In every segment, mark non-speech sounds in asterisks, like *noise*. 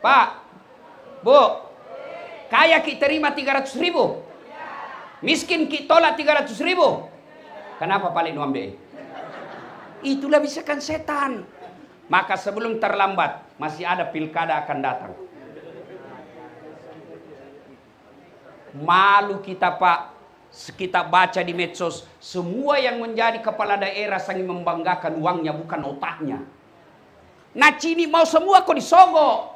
Pak, Bu, kaya kita terima 300 ribu. Miskin kita tolak 300 ribu. Kenapa paling nuambe? Itulah kan setan. Maka sebelum terlambat, masih ada pilkada akan datang. Malu kita Pak, sekitar baca di medsos, semua yang menjadi kepala daerah sangat membanggakan uangnya bukan otaknya. Nah Cini mau semua kok disogok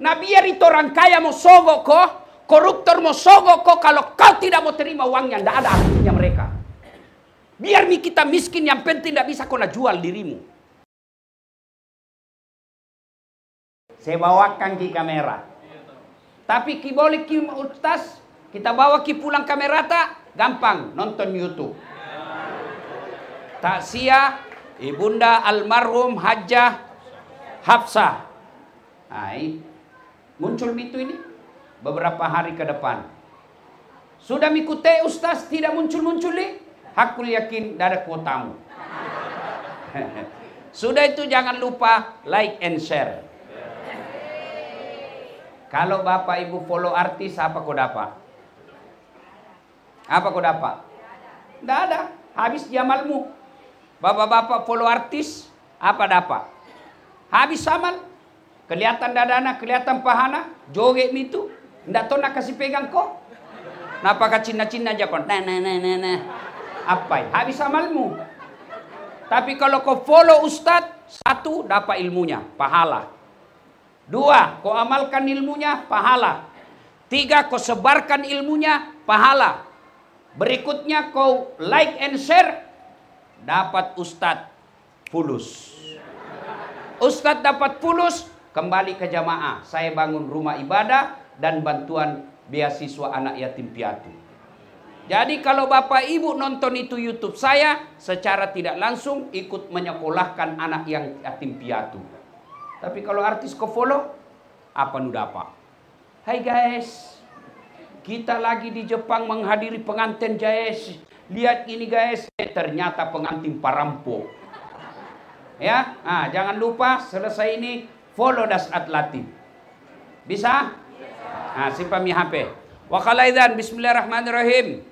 na biar itu orang kaya mau sogok kok, koruptor mau sogok kok, kalau kau tidak mau terima uangnya, tidak ada artinya mereka. Biar kita miskin, yang penting tidak bisa kau jual dirimu. Saya bawakan ke kamera. Tapi ki boleh ki utas, kita bawa ki pulang kamera tak? Gampang, nonton Youtube. Tak sia, ibunda almarhum Hajah Hafsah. Hai. Muncul mitu ini beberapa hari ke depan. Sudah mikute ustaz tidak muncul-muncul nih. Hakul yakin tidak ada kuotamu. *laughs* Sudah itu jangan lupa like and share. Kalau bapak ibu follow artis apa kau dapat? Apa kau dapat? Tidak ada. Habis jamalmu. Bapak-bapak follow artis apa dapat? Habis amal Kelihatan dadana, kelihatan pahana, joget itu. Ndak tahu nak kasih pegang kok. Napa Cina-Cina aja kok? Nah, nah, nah, nah, nah. Apa? Ya? Habis amalmu. Tapi kalau kau follow ustadz, satu dapat ilmunya, pahala. Dua, kau amalkan ilmunya, pahala. Tiga, kau sebarkan ilmunya, pahala. Berikutnya kau like and share, dapat ustadz fulus. Ustadz dapat fulus, kembali ke jamaah. Saya bangun rumah ibadah dan bantuan beasiswa anak yatim piatu. Jadi kalau Bapak Ibu nonton itu YouTube saya secara tidak langsung ikut menyekolahkan anak yang yatim piatu. Tapi kalau artis ke follow apa nu dapat? Hai guys, kita lagi di Jepang menghadiri pengantin guys. Lihat ini guys, eh, ternyata pengantin parampok. Ya, nah, jangan lupa selesai ini follow das atlati. Bisa? Nah, simpan mi HP. Wa qalaidan bismillahirrahmanirrahim.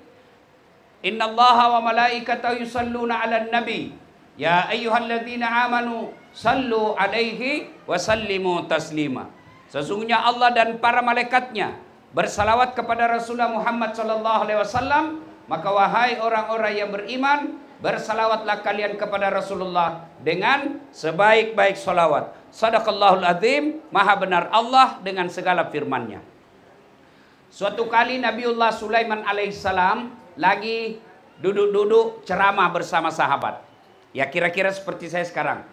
Inna Allah wa malaikatahu yusalluna 'alan nabi. Ya ayyuhalladzina amanu sallu alaihi wa sallimu taslima. Sesungguhnya Allah dan para malaikatnya bersalawat kepada Rasulullah Muhammad sallallahu alaihi wasallam, maka wahai orang-orang yang beriman, Bersalawatlah kalian kepada Rasulullah dengan sebaik-baik salawat. Sadaqallahul azim, maha benar Allah dengan segala firmannya. Suatu kali Nabiullah Sulaiman alaihissalam lagi duduk-duduk ceramah bersama sahabat. Ya kira-kira seperti saya sekarang.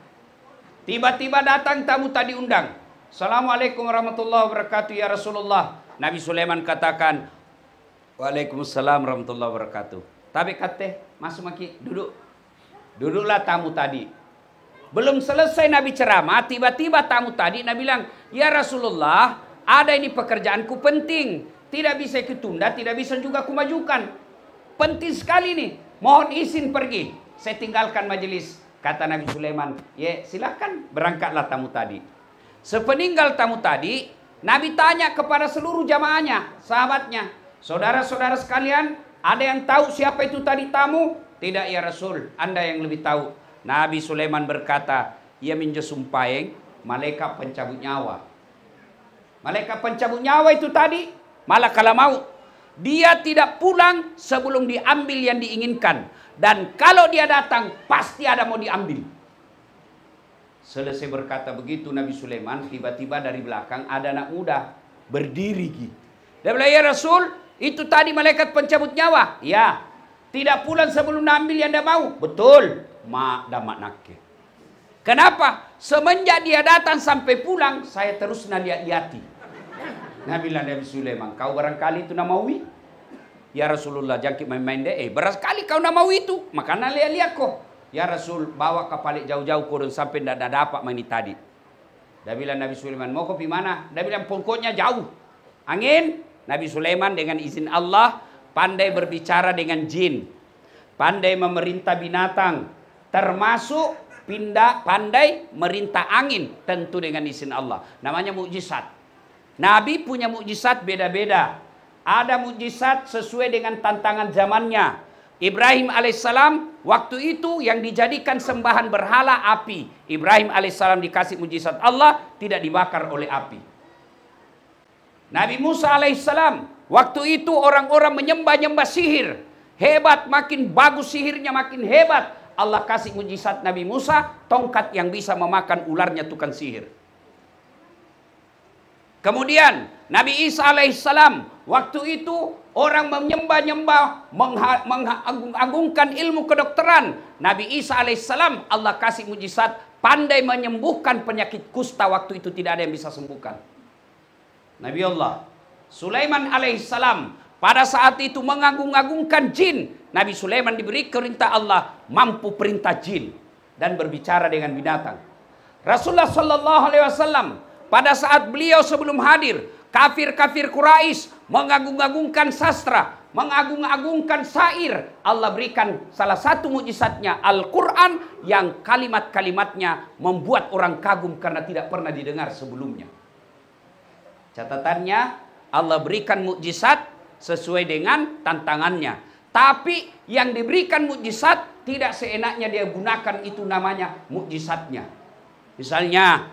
Tiba-tiba datang tamu tadi undang. Assalamualaikum warahmatullahi wabarakatuh ya Rasulullah. Nabi Sulaiman katakan, Waalaikumsalam warahmatullahi wabarakatuh. Tapi kata, masuk maki, duduk. Duduklah tamu tadi. Belum selesai Nabi ceramah, tiba-tiba tamu tadi Nabi bilang, Ya Rasulullah, ada ini pekerjaanku penting. Tidak bisa ketunda, tidak bisa juga kumajukan. Penting sekali nih. Mohon izin pergi. Saya tinggalkan majelis. Kata Nabi Sulaiman, ya silahkan berangkatlah tamu tadi. Sepeninggal tamu tadi, Nabi tanya kepada seluruh jamaahnya, sahabatnya. Saudara-saudara sekalian, ada yang tahu siapa itu tadi tamu? Tidak ya Rasul, Anda yang lebih tahu. Nabi Sulaiman berkata, ia minjo sumpaeng, malaikat pencabut nyawa. Malaikat pencabut nyawa itu tadi, malah kalau mau. Dia tidak pulang sebelum diambil yang diinginkan. Dan kalau dia datang, pasti ada mau diambil. Selesai berkata begitu Nabi Sulaiman, tiba-tiba dari belakang ada anak muda berdiri gitu. Dia bilang, ya Rasul, itu tadi malaikat pencabut nyawa. Ya. Tidak pulang sebelum ambil yang dia mau. Betul. Mak damak nakir. Kenapa? Semenjak dia datang sampai pulang, saya terus naliat-liati. Nabi Nabi Sulaiman, kau barangkali itu nama namawi? Ya Rasulullah, jangkit main-main deh. Eh, barangkali kau namawi itu. Makanan lihat-lihat kok. Ya Rasul, bawa kapalik jauh-jauh kau sampai tidak dapat main tadi. Dia bilang Nabi Sulaiman, mau kopi mana? Dia bilang, pokoknya jauh. Angin, Nabi Sulaiman dengan izin Allah pandai berbicara dengan jin, pandai memerintah binatang, termasuk pindah pandai merintah angin tentu dengan izin Allah. Namanya mukjizat. Nabi punya mukjizat beda-beda. Ada mukjizat sesuai dengan tantangan zamannya. Ibrahim alaihissalam waktu itu yang dijadikan sembahan berhala api. Ibrahim alaihissalam dikasih mujizat Allah tidak dibakar oleh api. Nabi Musa alaihissalam waktu itu orang-orang menyembah-nyembah sihir. Hebat, makin bagus sihirnya makin hebat. Allah kasih mujizat Nabi Musa, tongkat yang bisa memakan ularnya tukang sihir. Kemudian Nabi Isa alaihissalam waktu itu orang menyembah-nyembah mengagungkan ilmu kedokteran. Nabi Isa alaihissalam Allah kasih mujizat pandai menyembuhkan penyakit kusta waktu itu tidak ada yang bisa sembuhkan. Nabi Allah. Sulaiman alaihissalam pada saat itu mengagung-agungkan jin. Nabi Sulaiman diberi perintah Allah mampu perintah jin dan berbicara dengan binatang. Rasulullah Shallallahu Alaihi Wasallam pada saat beliau sebelum hadir kafir-kafir Quraisy mengagung-agungkan sastra, mengagung-agungkan syair. Allah berikan salah satu mujizatnya Al-Quran yang kalimat-kalimatnya membuat orang kagum karena tidak pernah didengar sebelumnya. Catatannya Allah berikan mukjizat sesuai dengan tantangannya. Tapi yang diberikan mukjizat tidak seenaknya dia gunakan itu namanya mukjizatnya. Misalnya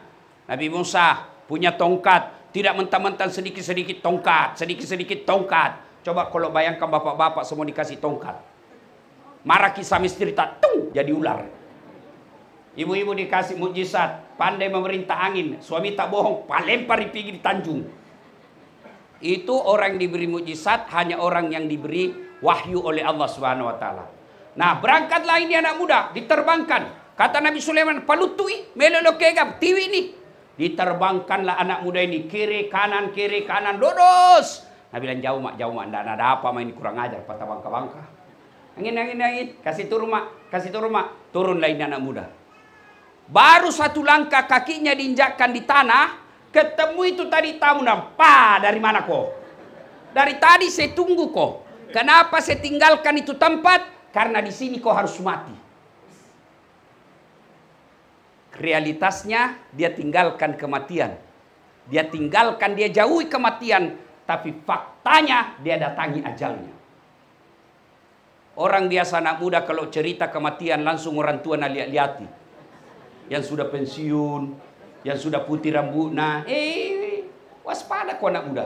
Nabi Musa punya tongkat, tidak mentah-mentah sedikit-sedikit tongkat, sedikit-sedikit tongkat. Coba kalau bayangkan bapak-bapak semua dikasih tongkat. Marah kisah misteri tak tung jadi ular. Ibu-ibu dikasih mukjizat, pandai memerintah angin, suami tak bohong, palempar dipigi di tanjung. Itu orang yang diberi mujizat hanya orang yang diberi wahyu oleh Allah Subhanahu wa taala. Nah, berangkatlah ini anak muda, diterbangkan. Kata Nabi Sulaiman, palutui melolokegam tiwi ini. Diterbangkanlah anak muda ini kiri kanan kiri kanan lurus. Nabi bilang jauh mak jauh mak ndak ada apa main kurang ajar patah bangka-bangka. Angin angin angin kasih turun mak kasih turun mak turunlah ini anak muda. Baru satu langkah kakinya diinjakkan di tanah, ketemu itu tadi tamu nampak dari mana kok? Dari tadi saya tunggu kok. Kenapa saya tinggalkan itu tempat? Karena di sini kok harus mati. Realitasnya dia tinggalkan kematian. Dia tinggalkan, dia jauhi kematian. Tapi faktanya dia datangi ajalnya. Orang biasa anak muda kalau cerita kematian langsung orang tua nak lihat-lihati yang sudah pensiun, yang sudah putih rambut, nah, Eh, waspada kau anak muda.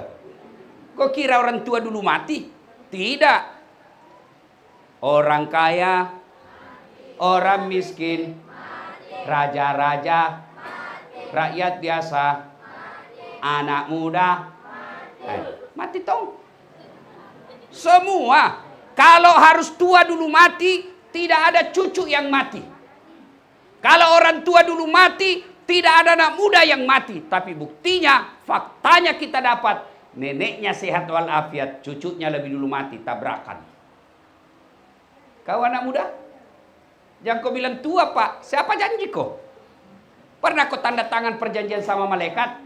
Kau kira orang tua dulu mati? Tidak. Orang kaya, orang miskin, raja-raja, rakyat biasa, anak muda, mati, eh, mati tong. Semua. Kalau harus tua dulu mati, tidak ada cucu yang mati. Kalau orang tua dulu mati, tidak ada anak muda yang mati. Tapi buktinya, faktanya kita dapat. Neneknya sehat walafiat, cucunya lebih dulu mati, tabrakan. Kau anak muda? Jangan kau bilang tua pak, siapa janji kau? Pernah kau tanda tangan perjanjian sama malaikat?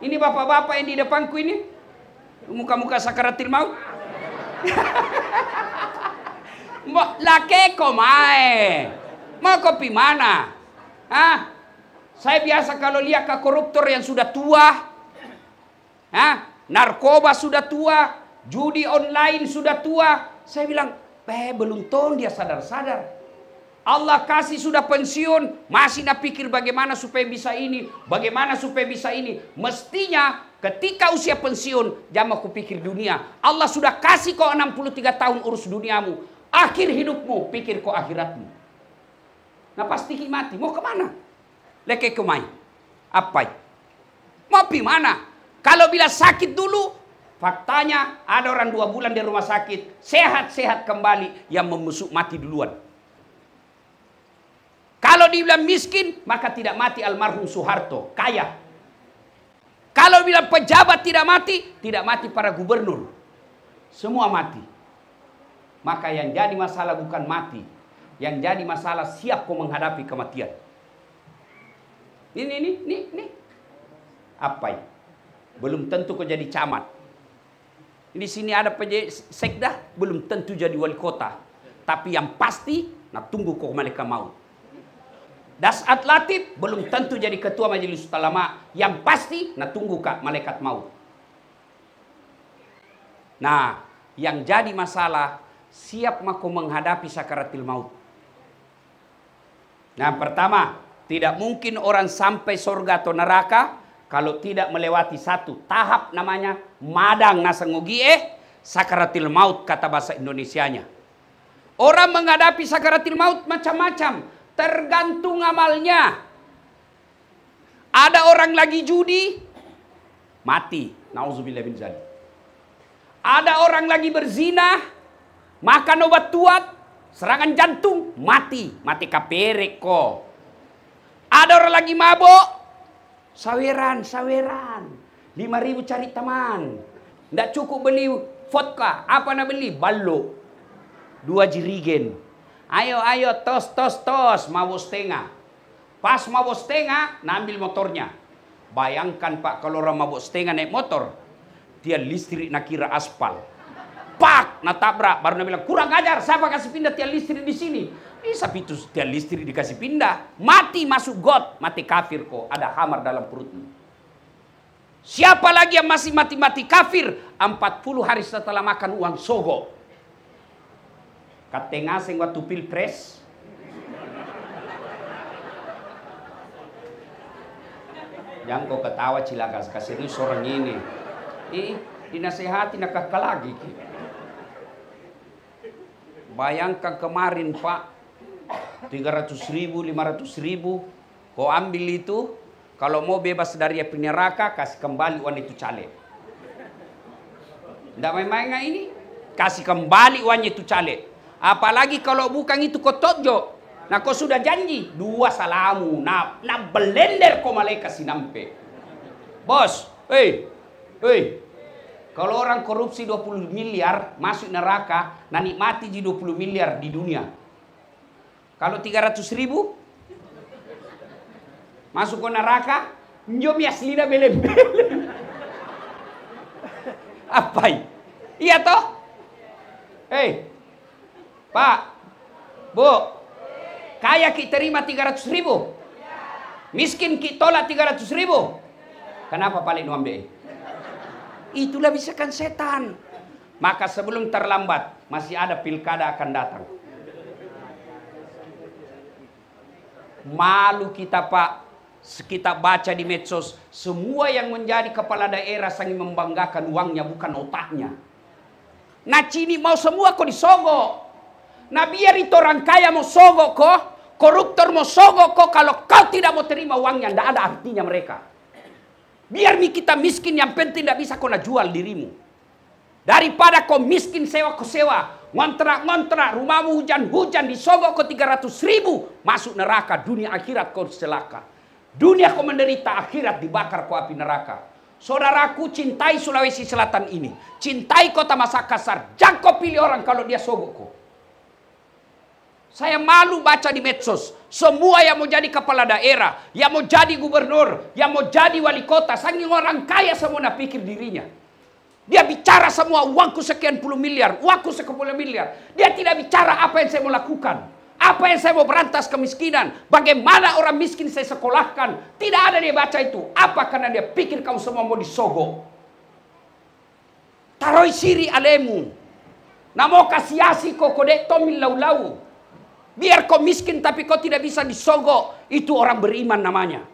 Ini bapak-bapak yang di depanku ini? Muka-muka sakaratil maut? laki *laughs* kau main. Mau kopi mana? Hah? Saya biasa kalau lihat ke koruptor yang sudah tua, Hah? narkoba sudah tua, judi online sudah tua, saya bilang, eh belum tahun dia sadar-sadar. Allah kasih sudah pensiun, masih nak pikir bagaimana supaya bisa ini, bagaimana supaya bisa ini. Mestinya ketika usia pensiun, jangan aku pikir dunia. Allah sudah kasih kau 63 tahun urus duniamu. Akhir hidupmu, pikir kau akhiratmu. Nah pasti ki mati. Mau kemana? Leke kemai, Apa? Mau pi mana? Kalau bila sakit dulu, faktanya ada orang dua bulan di rumah sakit, sehat-sehat kembali yang membusuk mati duluan. Kalau dibilang miskin, maka tidak mati almarhum Soeharto, kaya. Kalau bilang pejabat tidak mati, tidak mati para gubernur. Semua mati. Maka yang jadi masalah bukan mati, yang jadi masalah siap kau menghadapi kematian. Ini, ini, ini, ini. Apa ini? Belum tentu kau jadi camat. Di sini ada sekda, belum tentu jadi wali kota. Tapi yang pasti, nak tunggu kau malaikat mau. Das latif, belum tentu jadi ketua majelis ulama. Yang pasti, nak tunggu kak malaikat mau. Nah, yang jadi masalah, siap mako menghadapi sakaratil maut. Nah pertama, tidak mungkin orang sampai surga atau neraka kalau tidak melewati satu tahap namanya madang nasengugie eh, sakaratil maut kata bahasa Indonesianya. Orang menghadapi sakaratil maut macam-macam, tergantung amalnya. Ada orang lagi judi, mati. Nauzubillah bin Ada orang lagi berzina, makan obat tuat, Serangan jantung, mati. Mati kaperek kok. Ada orang lagi mabok, saweran, saweran. lima ribu cari teman. Tidak cukup beli vodka. Apa nak beli? balo Dua jirigen. Ayo, ayo, tos, tos, tos. Mabuk setengah. Pas mabuk setengah, nambil motornya. Bayangkan Pak kalau orang mabuk setengah naik motor, dia listrik nak kira aspal pak, natabrak. Baru dia bilang, kurang ajar, siapa kasih pindah tiang listrik di sini? Bisa itu tiang listrik dikasih pindah. Mati masuk got, mati kafir kok. Ada hamar dalam perutmu. Siapa lagi yang masih mati-mati kafir? 40 hari setelah makan uang sogo. Katengah sing waktu pilpres. Yang kau ketawa cilakas, kasih ini seorang ini. Ih, dinasehati nakah lagi. Gitu. Bayangkan kemarin Pak, 300 ribu, 500 ribu. Kau ambil itu, kalau mau bebas dari api neraka, kasih kembali uang itu caleg. Tidak main-main ini. Kasih kembali uang itu caleg. Apalagi kalau bukan itu kau tojo. Nah kau sudah janji. Dua salamu. Nah, nah belender kau malaikat sinampe. Bos, hei, hei, kalau orang korupsi 20 miliar masuk neraka, nah nikmati di 20 miliar di dunia. Kalau 300 ribu masuk ke neraka, njom yaslina bele bele. *laughs* Apa? Iya toh? Hei, Pak, Bu, kaya kita terima 300 ribu. Miskin kita tolak 300 ribu. Kenapa paling nuambe? Itulah bisikan setan. Maka sebelum terlambat, masih ada pilkada akan datang. Malu kita Pak, Sekitar baca di medsos, semua yang menjadi kepala daerah sambil membanggakan uangnya bukan otaknya. Nah cini mau semua kok disogok. Nah biar itu orang kaya mau sogok kok, koruptor mau sogok kok, kalau kau tidak mau terima uangnya, tidak ada artinya mereka. Biar kita miskin yang penting tidak bisa kau jual dirimu. Daripada kau miskin sewa ke sewa. Ngontrak-ngontrak rumahmu hujan-hujan disogok ke 300 ribu. Masuk neraka dunia akhirat kau celaka. Dunia kau menderita akhirat dibakar kau api neraka. Saudaraku cintai Sulawesi Selatan ini. Cintai kota Makassar. Jangan kau pilih orang kalau dia sogok kau. Saya malu baca di medsos. Semua yang mau jadi kepala daerah, yang mau jadi gubernur, yang mau jadi wali kota, saking orang kaya semua nak pikir dirinya. Dia bicara semua uangku sekian puluh miliar, uangku sekian miliar. Dia tidak bicara apa yang saya mau lakukan. Apa yang saya mau berantas kemiskinan. Bagaimana orang miskin saya sekolahkan. Tidak ada dia baca itu. Apa karena dia pikir kamu semua mau disogok. Taroi siri alemu. Namo kasiasi kokodek tomil lau-lau. Biar kau miskin tapi kau tidak bisa disogok. Itu orang beriman namanya.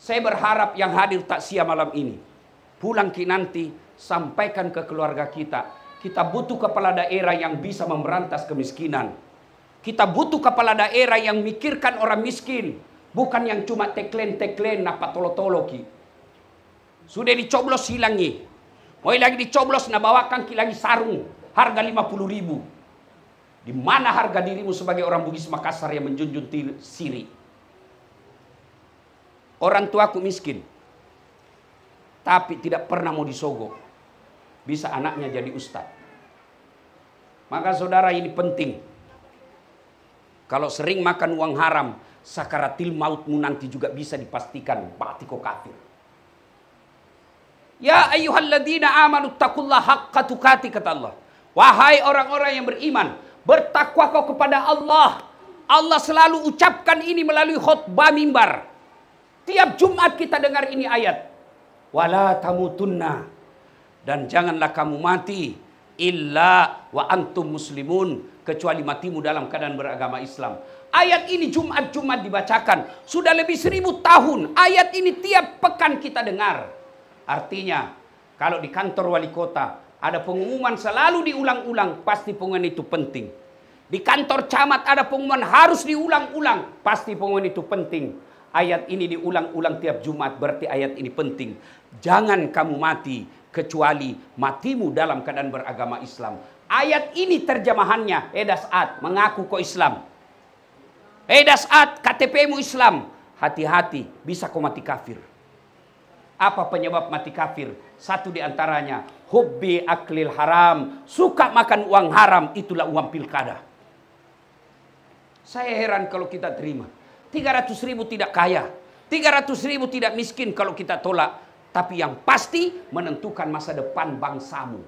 Saya berharap yang hadir tak sia malam ini. Pulang ki nanti sampaikan ke keluarga kita. Kita butuh kepala daerah yang bisa memberantas kemiskinan. Kita butuh kepala daerah yang mikirkan orang miskin. Bukan yang cuma teklen-teklen apa tolo-tolo Sudah dicoblos hilangi. Mau lagi dicoblos nah bawakan ki lagi sarung. Harga 50 ribu. Di mana harga dirimu sebagai orang Bugis Makassar yang menjunjung siri? Orang tuaku miskin, tapi tidak pernah mau disogok. Bisa anaknya jadi ustadz. Maka saudara ini penting. Kalau sering makan uang haram, sakaratil mautmu nanti juga bisa dipastikan batiko kafir. Ya ayyuhalladzina amanu taqullaha haqqa tuqati kata Allah. Wahai orang-orang yang beriman, Bertakwa kau kepada Allah. Allah selalu ucapkan ini melalui khutbah mimbar. Tiap Jumat kita dengar ini ayat. Wala tamutunna. Dan janganlah kamu mati. Illa wa antum muslimun. Kecuali matimu dalam keadaan beragama Islam. Ayat ini Jumat-Jumat dibacakan. Sudah lebih seribu tahun. Ayat ini tiap pekan kita dengar. Artinya, kalau di kantor wali kota, ada pengumuman selalu diulang-ulang, pasti pengumuman itu penting. Di kantor camat ada pengumuman harus diulang-ulang, pasti pengumuman itu penting. Ayat ini diulang-ulang tiap Jumat berarti ayat ini penting. Jangan kamu mati kecuali matimu dalam keadaan beragama Islam. Ayat ini terjemahannya Edasat mengaku kau Islam. Edasat KTPmu Islam. Hati-hati bisa kau mati kafir. Apa penyebab mati kafir? Satu di antaranya, hobi aklil haram, suka makan uang haram, itulah uang pilkada. Saya heran kalau kita terima. 300 ribu tidak kaya, 300 ribu tidak miskin kalau kita tolak. Tapi yang pasti menentukan masa depan bangsamu.